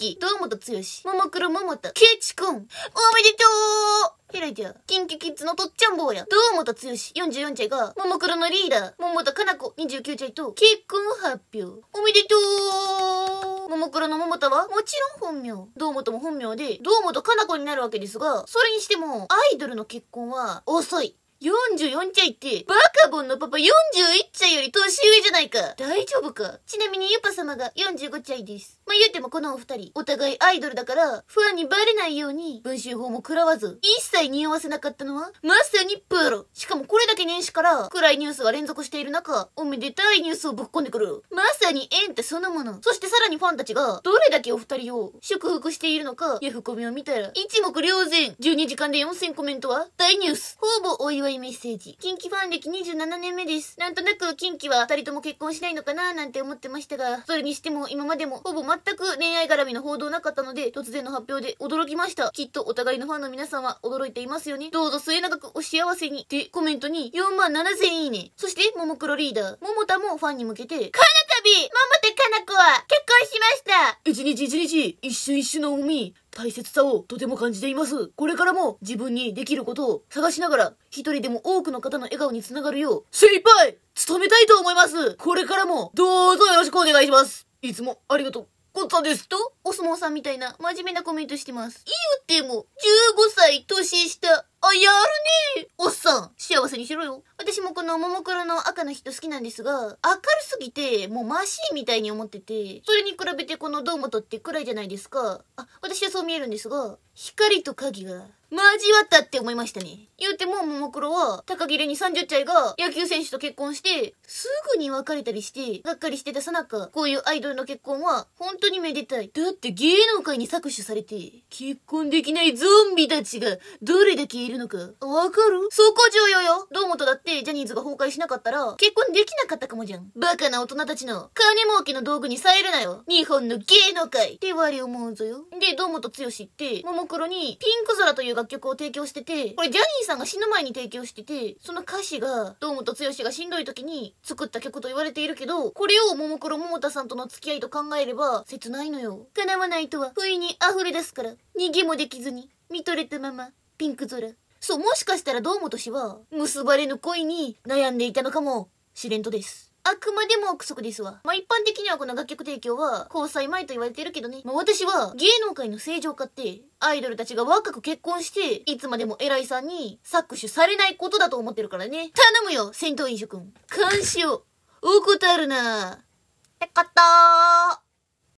キ、堂本剛、ももクロももた、ケチくん、おめでとうひらちゃん、キンキキッズのとっちゃん坊や、堂本剛、44歳が、ももクロのリーダー、桃田かな子、29歳と、結婚発表。おめでとうももクロの桃田は、もちろん本名。堂本も本名で、堂本かな子になるわけですが、それにしても、アイドルの結婚は、遅い。44ちゃいって、バカボンのパパ41ちゃいより年上じゃないか。大丈夫かちなみにユパ様が45ちゃいです。まあ、言うてもこのお二人、お互いアイドルだから、ファンにバレないように、文集法も食らわず、一切匂わせなかったのは、まさにプロ。しかもこれだけ年始から、暗いニュースが連続している中、おめでたいニュースをぶっ込んでくる。まさに縁ってそのもの。そしてさらにファンたちが、どれだけお二人を祝福しているのか、ヤフコみを見たら、一目瞭然。12時間で4000コメントは、大ニュース。ほぼお祝いいメッセージ。近畿ファン歴27年目です。なんとなく近畿は二人とも結婚しないのかななんて思ってましたが、それにしても今までもほぼ全く恋愛絡みの報道なかったので、突然の発表で驚きました。きっとお互いのファンの皆さんは驚いていますよね。どうぞ末永くお幸せに。で、コメントに4万7000いいね。そして、ももクロリーダー、ももたもファンに向けて、この度、桃手かな子は結婚しました一日一日、一瞬一瞬の海。大切さをとても感じています。これからも自分にできることを探しながら、一人でも多くの方の笑顔につながるよう、精一杯努めたいと思いますこれからも、どうぞよろしくお願いしますいつもありがとう。ごったですと、お相撲さんみたいな真面目なコメントしてます。いいよっても、15歳年下、あ、やるねおっさん、幸せにしろよ。私もこのももクロの赤の人好きなんですが、明るすぎて、もうマシーンみたいに思ってて、それに比べてこの堂本って暗いじゃないですか。あ、私はそう見えるんですが、光と影が交わったって思いましたね。言うても、ももクロは、高木れに30歳が野球選手と結婚して、すぐに別れたりして、がっかりしてたさなか、こういうアイドルの結婚は、本当にめでたい。だって芸能界に搾取されて、結婚できないゾンビたちが、どれだけいるのか、わかるそこ重要よ。堂本だって、ジャニーズが崩壊しなかったら、結婚できなかったかもじゃん。バカな大人たちの、金儲けの道具にさえるなよ。日本の芸能界。って我思うぞよ。で、堂本剛って、ももクロに、ピンク空という楽曲を提供してて、これジャニーさんが死ぬ前に提供してて、その歌詞が、堂本剛がしんどい時に作った曲と言われているけど、これをももクロももたさんとの付き合いと考えれば、切ないのよ。叶わないとは、不意に溢れ出すから、逃げもできずに、見とれたまま、ピンク空。そう、もしかしたら堂本氏は、結ばれぬ恋に悩んでいたのかもしれんとです。あくまでも憶測ですわ。まあ、一般的にはこの楽曲提供は交際前と言われてるけどね。まあ、私は芸能界の正常化ってアイドルたちが若く結婚して、いつまでも偉いさんに搾取されないことだと思ってるからね。頼むよ、戦闘員主君。監視を怠るな。ってことー。